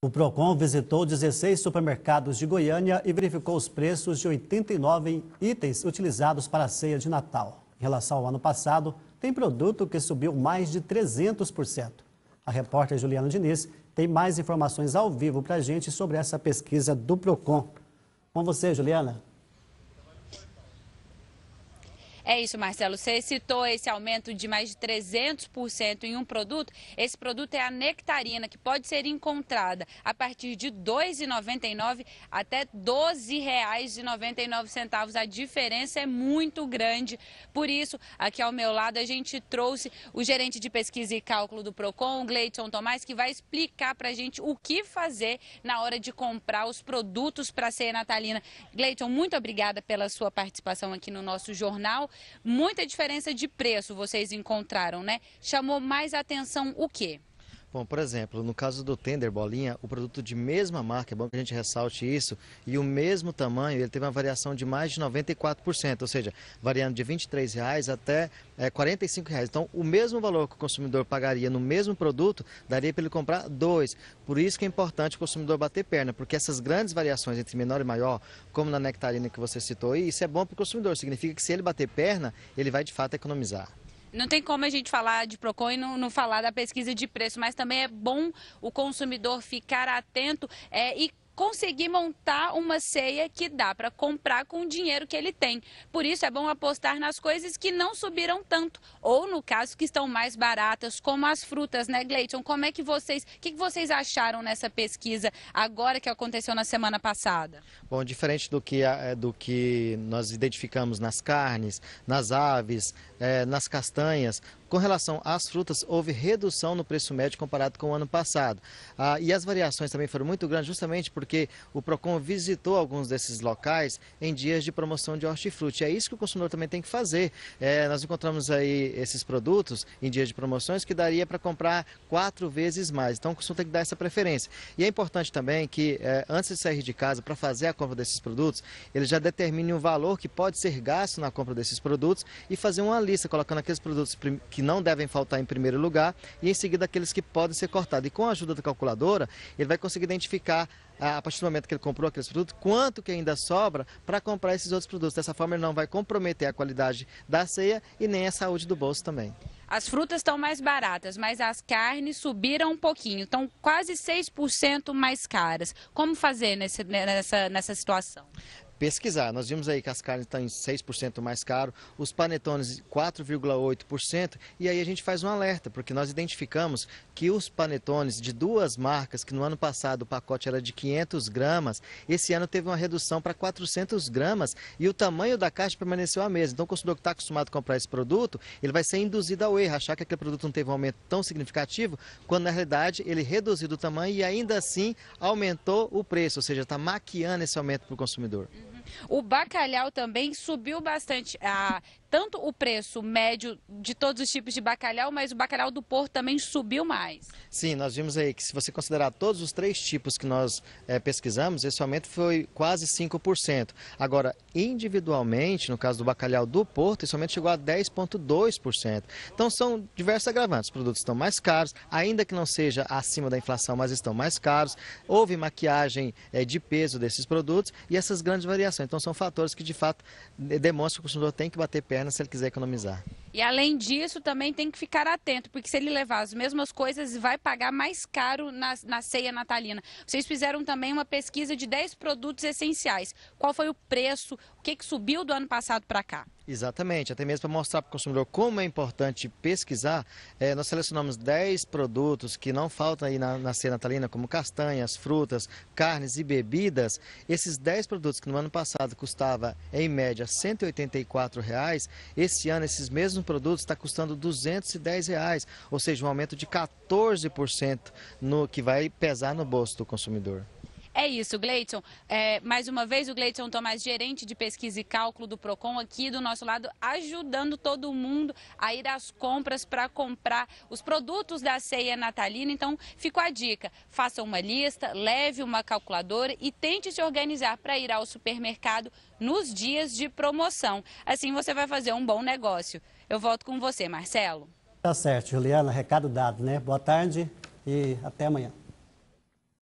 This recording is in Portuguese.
O PROCON visitou 16 supermercados de Goiânia e verificou os preços de 89 itens utilizados para a ceia de Natal. Em relação ao ano passado, tem produto que subiu mais de 300%. A repórter Juliana Diniz tem mais informações ao vivo para a gente sobre essa pesquisa do PROCON. Com você, Juliana. É isso, Marcelo. Você citou esse aumento de mais de 300% em um produto. Esse produto é a nectarina, que pode ser encontrada a partir de R$ 2,99 até R$ 12,99. A diferença é muito grande. Por isso, aqui ao meu lado, a gente trouxe o gerente de pesquisa e cálculo do PROCON, Gleidson Tomás, que vai explicar para a gente o que fazer na hora de comprar os produtos para a ceia natalina. Gleiton, muito obrigada pela sua participação aqui no nosso jornal. Muita diferença de preço vocês encontraram, né? Chamou mais atenção o quê? Bom, por exemplo, no caso do Tender Bolinha, o produto de mesma marca, é bom que a gente ressalte isso, e o mesmo tamanho, ele teve uma variação de mais de 94%, ou seja, variando de R$ 23,00 até é, R$ 45,00. Então, o mesmo valor que o consumidor pagaria no mesmo produto, daria para ele comprar dois. Por isso que é importante o consumidor bater perna, porque essas grandes variações entre menor e maior, como na nectarina que você citou, isso é bom para o consumidor, significa que se ele bater perna, ele vai de fato economizar. Não tem como a gente falar de PROCON e não, não falar da pesquisa de preço, mas também é bom o consumidor ficar atento é, e conseguir montar uma ceia que dá para comprar com o dinheiro que ele tem. Por isso é bom apostar nas coisas que não subiram tanto, ou no caso que estão mais baratas, como as frutas, né, Gleiton? Como é que vocês, o que, que vocês acharam nessa pesquisa agora que aconteceu na semana passada? Bom, diferente do que, é, do que nós identificamos nas carnes, nas aves, é, nas castanhas, com relação às frutas, houve redução no preço médio comparado com o ano passado. Ah, e as variações também foram muito grandes, justamente porque porque o PROCON visitou alguns desses locais em dias de promoção de hortifruti. É isso que o consumidor também tem que fazer. É, nós encontramos aí esses produtos em dias de promoções que daria para comprar quatro vezes mais. Então o consumidor tem que dar essa preferência. E é importante também que, é, antes de sair de casa para fazer a compra desses produtos, ele já determine o valor que pode ser gasto na compra desses produtos e fazer uma lista, colocando aqueles produtos que não devem faltar em primeiro lugar e em seguida aqueles que podem ser cortados. E com a ajuda da calculadora, ele vai conseguir identificar a a partir do momento que ele comprou aqueles produtos, quanto que ainda sobra para comprar esses outros produtos. Dessa forma, ele não vai comprometer a qualidade da ceia e nem a saúde do bolso também. As frutas estão mais baratas, mas as carnes subiram um pouquinho, estão quase 6% mais caras. Como fazer nesse, nessa, nessa situação? pesquisar. Nós vimos aí que as carnes estão em 6% mais caro, os panetones 4,8%, e aí a gente faz um alerta, porque nós identificamos que os panetones de duas marcas, que no ano passado o pacote era de 500 gramas, esse ano teve uma redução para 400 gramas e o tamanho da caixa permaneceu a mesma. Então o consumidor que está acostumado a comprar esse produto, ele vai ser induzido ao erro, achar que aquele produto não teve um aumento tão significativo, quando na realidade ele reduziu o tamanho e ainda assim aumentou o preço, ou seja, está maquiando esse aumento para o consumidor. O bacalhau também subiu bastante. A tanto o preço médio de todos os tipos de bacalhau, mas o bacalhau do Porto também subiu mais. Sim, nós vimos aí que se você considerar todos os três tipos que nós é, pesquisamos, esse aumento foi quase 5%. Agora, individualmente, no caso do bacalhau do Porto, esse aumento chegou a 10,2%. Então, são diversos agravantes. Os produtos estão mais caros, ainda que não seja acima da inflação, mas estão mais caros. Houve maquiagem é, de peso desses produtos e essas grandes variações. Então, são fatores que, de fato, demonstram que o consumidor tem que bater pé se ele quiser economizar. E além disso, também tem que ficar atento, porque se ele levar as mesmas coisas, vai pagar mais caro na, na ceia natalina. Vocês fizeram também uma pesquisa de 10 produtos essenciais. Qual foi o preço? O que, que subiu do ano passado para cá? Exatamente, até mesmo para mostrar para o consumidor como é importante pesquisar, é, nós selecionamos 10 produtos que não faltam aí na, na natalina, como castanhas, frutas, carnes e bebidas. Esses 10 produtos que no ano passado custava em média R$ 184, reais, esse ano esses mesmos produtos está custando R$ 210, reais, ou seja, um aumento de 14% no que vai pesar no bolso do consumidor. É isso, Gleiton. É, mais uma vez, o Gleiton Tomás, gerente de pesquisa e cálculo do PROCON, aqui do nosso lado, ajudando todo mundo a ir às compras para comprar os produtos da ceia natalina. Então, ficou a dica: faça uma lista, leve uma calculadora e tente se organizar para ir ao supermercado nos dias de promoção. Assim você vai fazer um bom negócio. Eu volto com você, Marcelo. Tá certo, Juliana. Recado dado, né? Boa tarde e até amanhã.